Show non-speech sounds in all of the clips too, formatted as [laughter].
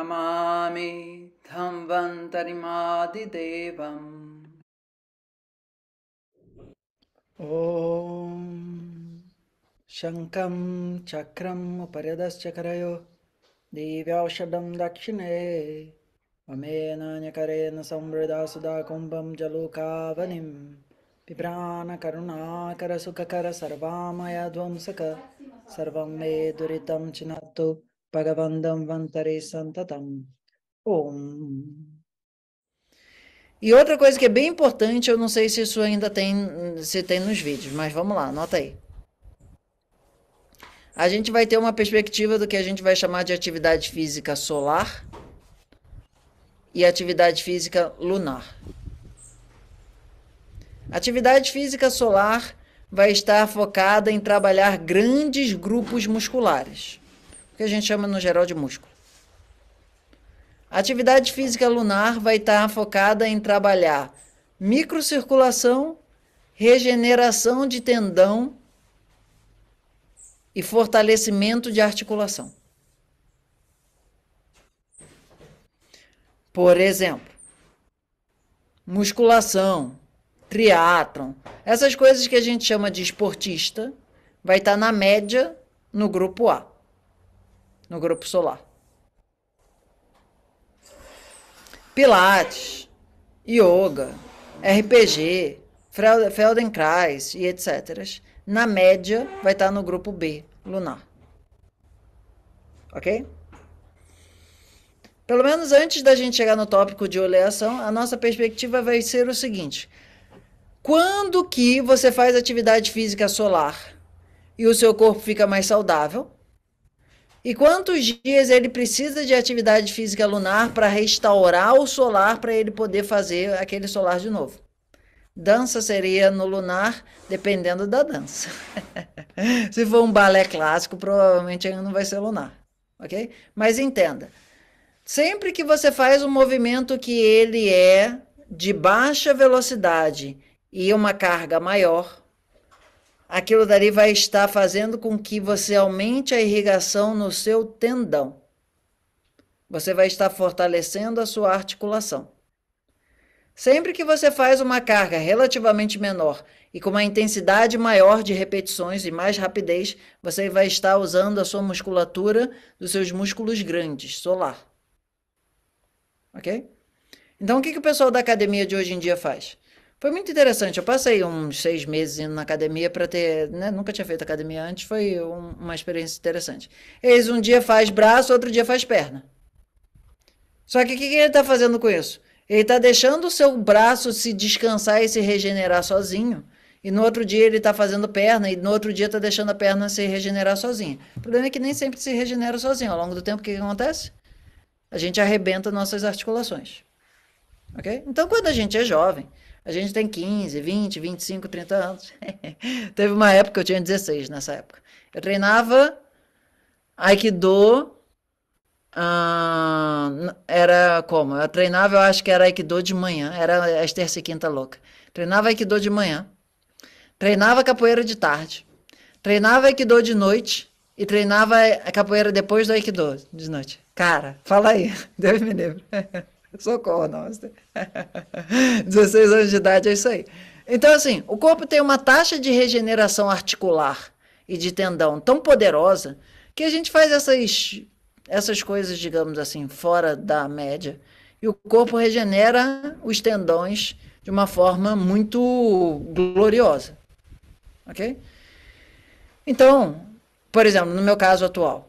नमामि ॐ शङ्खं चक्रं परदश्च करयो दक्षिणे ममेनाकरेण संवृदा कुम्भं जलुकावनिं पिभ्राणकरुणाकरसुखकर सर्वामयध्वंसक सर्वं मे दुरितं चिनत्तु Bhagavandam Vantare Santatam. Om. E outra coisa que é bem importante, eu não sei se isso ainda tem, se tem nos vídeos, mas vamos lá, anota aí. A gente vai ter uma perspectiva do que a gente vai chamar de atividade física solar e atividade física lunar. Atividade física solar vai estar focada em trabalhar grandes grupos musculares que a gente chama no geral de músculo. A atividade física lunar vai estar tá focada em trabalhar microcirculação, regeneração de tendão e fortalecimento de articulação. Por exemplo, musculação, triatlon, essas coisas que a gente chama de esportista, vai estar tá na média no grupo A no grupo solar. Pilates, yoga, RPG, Feldenkrais e etc. Na média, vai estar tá no grupo B lunar. Ok? Pelo menos antes da gente chegar no tópico de oleação, a nossa perspectiva vai ser o seguinte: quando que você faz atividade física solar e o seu corpo fica mais saudável? E quantos dias ele precisa de atividade física lunar para restaurar o solar para ele poder fazer aquele solar de novo? Dança seria no lunar, dependendo da dança. [laughs] Se for um balé clássico, provavelmente ainda não vai ser lunar, ok? Mas entenda, sempre que você faz um movimento que ele é de baixa velocidade e uma carga maior, aquilo dali vai estar fazendo com que você aumente a irrigação no seu tendão. Você vai estar fortalecendo a sua articulação. Sempre que você faz uma carga relativamente menor e com uma intensidade maior de repetições e mais rapidez, você vai estar usando a sua musculatura dos seus músculos grandes, solar. Ok? Então, o que, que o pessoal da academia de hoje em dia faz? Foi muito interessante. Eu passei uns seis meses indo na academia para ter. Né? Nunca tinha feito academia antes, foi um, uma experiência interessante. Eles um dia faz braço, outro dia faz perna. Só que o que, que ele está fazendo com isso? Ele está deixando o seu braço se descansar e se regenerar sozinho. E no outro dia ele está fazendo perna, e no outro dia está deixando a perna se regenerar sozinha. O problema é que nem sempre se regenera sozinho. Ao longo do tempo, o que, que acontece? A gente arrebenta nossas articulações. Ok? Então, quando a gente é jovem, a gente tem 15, 20, 25, 30 anos. [laughs] Teve uma época eu tinha 16 nessa época. Eu treinava Aikido. Uh, era como? Eu treinava, eu acho que era Aikido de manhã. Era a terça e quinta louca. Treinava Aikido de manhã. Treinava capoeira de tarde. Treinava Aikido de noite. E treinava a eh, capoeira depois do Aikido de noite. Cara, fala aí. [laughs] Deus me livre. [laughs] Socorro, nossa. Né? [laughs] 16 anos de idade é isso aí. Então, assim, o corpo tem uma taxa de regeneração articular e de tendão tão poderosa que a gente faz essas, essas coisas, digamos assim, fora da média. E o corpo regenera os tendões de uma forma muito gloriosa. Ok? Então, por exemplo, no meu caso atual,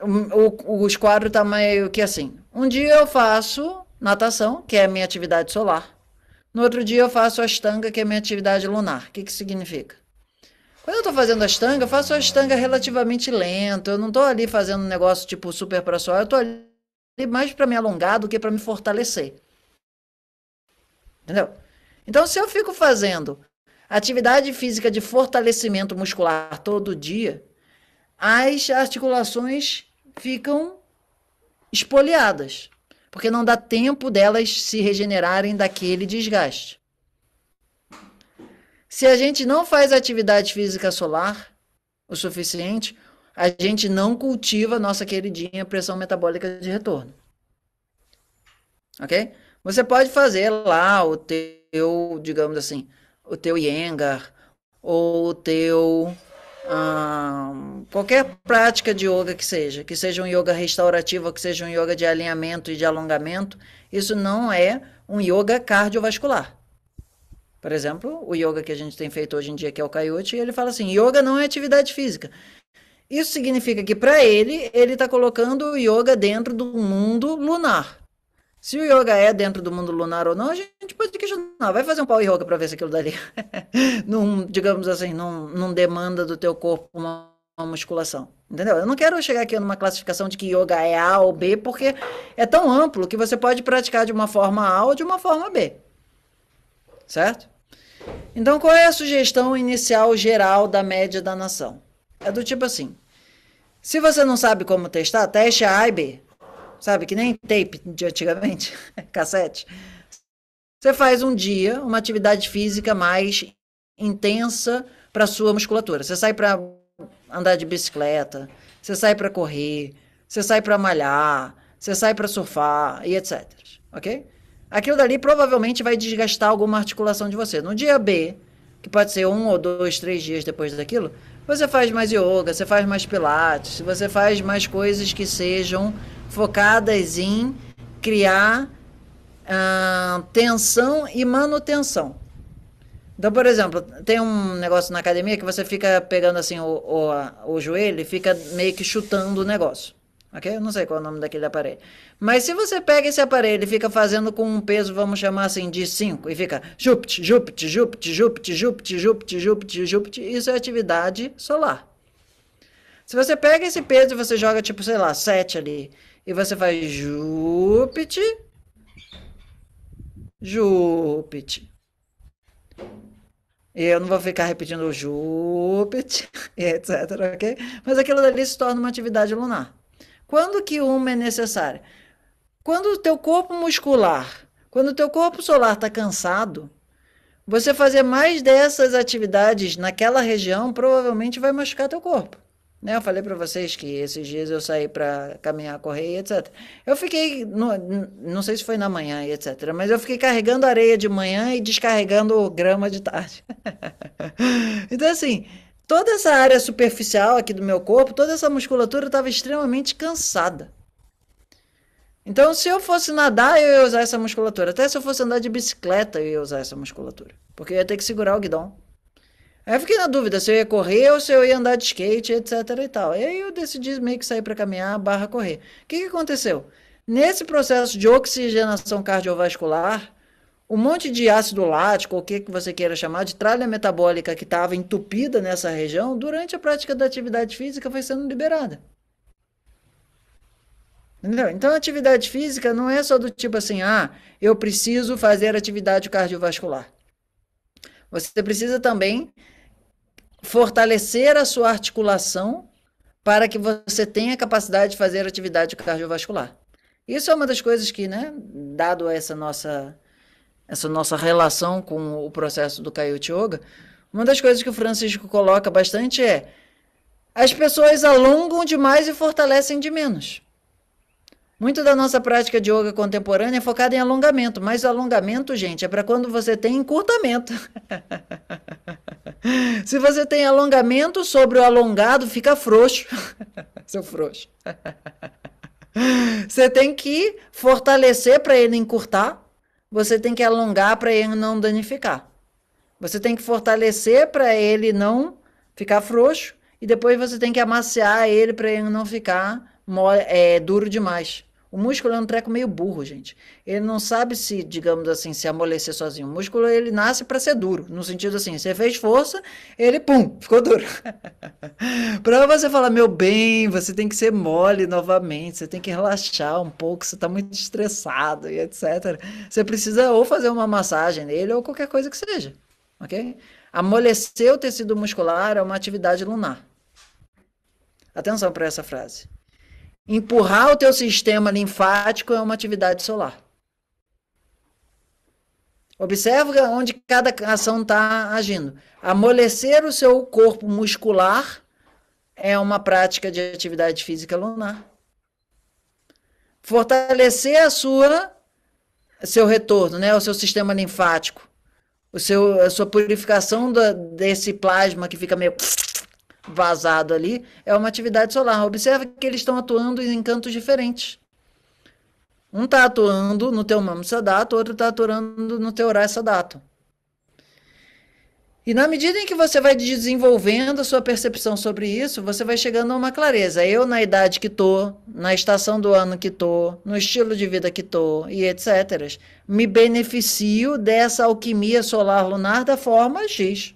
o, o, o esquadro está meio que assim. Um dia eu faço natação, que é a minha atividade solar. No outro dia eu faço a estanga, que é a minha atividade lunar. O que, que significa? Quando eu estou fazendo a estanga, eu faço a estanga relativamente lenta. Eu não estou ali fazendo um negócio tipo super para só. Eu estou ali mais para me alongar do que para me fortalecer. Entendeu? Então, se eu fico fazendo atividade física de fortalecimento muscular todo dia, as articulações ficam espoliadas porque não dá tempo delas se regenerarem daquele desgaste. Se a gente não faz atividade física solar o suficiente, a gente não cultiva nossa queridinha pressão metabólica de retorno. Ok? Você pode fazer lá o teu, digamos assim, o teu Yengar, ou o teu qualquer prática de yoga que seja, que seja um yoga restaurativo, que seja um yoga de alinhamento e de alongamento, isso não é um yoga cardiovascular. Por exemplo, o yoga que a gente tem feito hoje em dia, que é o Kaioti, ele fala assim: yoga não é atividade física. Isso significa que, para ele, ele está colocando o yoga dentro do mundo lunar. Se o yoga é dentro do mundo lunar ou não, a gente pode questionar. Vai fazer um pau yoga para ver se aquilo dali, [laughs] não, digamos assim, não, demanda do teu corpo uma, uma, musculação. Entendeu? Eu não quero chegar aqui numa classificação de que yoga é A ou B, porque é tão amplo que você pode praticar de uma forma A ou de uma forma B. Certo? Então, qual é a sugestão inicial geral da média da nação? É do tipo assim: se você não sabe como testar, teste A e B sabe? Que nem tape de antigamente, [laughs] cassete. Você faz um dia uma atividade física mais intensa para sua musculatura. Você sai para andar de bicicleta, você sai para correr, você sai para malhar, você sai para surfar e etc. Ok? Aquilo dali provavelmente vai desgastar alguma articulação de você. No dia B, que pode ser um ou dois, três dias depois daquilo, você faz mais yoga, você faz mais pilates, você faz mais coisas que sejam focadas em criar uh, tensão e manutenção. Então, por exemplo, tem um negócio na academia que você fica pegando assim o, o, o joelho e fica meio que chutando o negócio. Ok? Eu não sei qual é o nome daquele aparelho. Mas se você pega esse aparelho e fica fazendo com um peso, vamos chamar assim, de 5, e fica jupt, jupt, jupt, jupt, jupt, jupt, jupt, jupt, isso é atividade solar. Se você pega esse peso e você joga, tipo, sei lá, 7 ali, e você faz Júpiter. Júpiter. Eu não vou ficar repetindo Júpiter, [laughs] etc, ok? Mas aquilo ali se torna uma atividade lunar. Quando que uma é necessária? Quando o teu corpo muscular, quando o teu corpo solar está cansado, você fazer mais dessas atividades naquela região provavelmente vai machucar teu corpo. Né? Eu falei para vocês que esses dias eu saí para caminhar, correr, etc. Eu fiquei, no, não sei se foi na manhã, etc. Mas eu fiquei carregando areia de manhã e descarregando grama de tarde. [laughs] então, assim, toda essa área superficial aqui do meu corpo, toda essa musculatura estava extremamente cansada. Então, se eu fosse nadar, eu ia usar essa musculatura. Até se eu fosse andar de bicicleta, eu ia usar essa musculatura. Porque eu ia ter que segurar o guidão. Aí eu fiquei na dúvida se eu ia correr ou se eu ia andar de skate, etc e tal. E aí eu decidi meio que sair para caminhar barra correr. O que, que aconteceu? Nesse processo de oxigenação cardiovascular, um monte de ácido lático, ou o que, que você queira chamar, de tralha metabólica que estava entupida nessa região, durante a prática da atividade física foi sendo liberada. Entendeu? Então, a atividade física não é só do tipo assim, ah, eu preciso fazer atividade cardiovascular. Você precisa também fortalecer a sua articulação para que você tenha capacidade de fazer atividade cardiovascular. Isso é uma das coisas que, né, dado essa nossa essa nossa relação com o processo do Kaiot Yoga, uma das coisas que o Francisco coloca bastante é as pessoas alongam demais e fortalecem de menos. Muito da nossa prática de yoga contemporânea é focada em alongamento, mas alongamento, gente, é para quando você tem encurtamento. [laughs] [laughs] Se você tem alongamento sobre o alongado, fica frouxo. [laughs] Seu frouxo. [laughs] Você tem que fortalecer para ele encurtar. Você tem que alongar para ele não danificar. Você tem que fortalecer para ele não ficar frouxo. E depois você tem que amaciar ele para ele não ficar é, duro demais. O músculo é um treco meio burro, gente. Ele não sabe se, digamos assim, se amolecer sozinho. O músculo, ele nasce para ser duro. No sentido assim, você fez força, ele, pum, ficou duro. [laughs] para você falar, meu bem, você tem que ser mole novamente, você tem que relaxar um pouco, você está muito estressado e etc. Você precisa ou fazer uma massagem nele ou qualquer coisa que seja, ok? Amolecer o tecido muscular é uma atividade lunar. Atenção para essa frase. Empurrar o teu sistema linfático é uma atividade solar. Observa onde cada ação está agindo. Amolecer o seu corpo muscular é uma prática de atividade física lunar. Fortalecer a sua seu retorno, né, o seu sistema linfático, o seu, a sua purificação da, desse plasma que fica meio vazado ali, é uma atividade solar. Observa que eles estão atuando em cantos diferentes. Um está atuando no teu mamsadato, outro está atuando no teu sadato. E na medida em que você vai desenvolvendo a sua percepção sobre isso, você vai chegando a uma clareza. Eu, na idade que tô, na estação do ano que tô, no estilo de vida que tô e etc., me beneficio dessa alquimia solar lunar da forma X.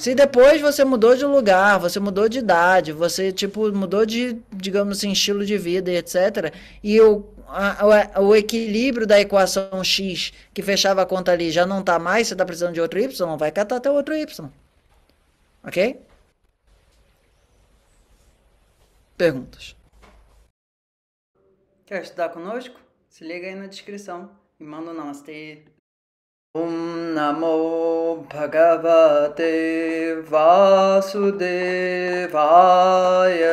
Se depois você mudou de lugar, você mudou de idade, você, tipo, mudou de, digamos assim, estilo de vida etc., e o, a, o, o, equilíbrio da equação X, que fechava a conta ali, já não está mais, você está precisando de outro Y, vai catar até outro Y. Ok? Perguntas. Quer estudar conosco? Se liga aí na descrição e manda um namastê. ॐ नमो भगवते वासुदेवाय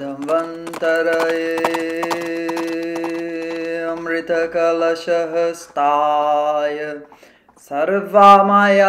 धन्वन्तरये अमृतकलशहस्ताय सर्वमायाविनाशनाय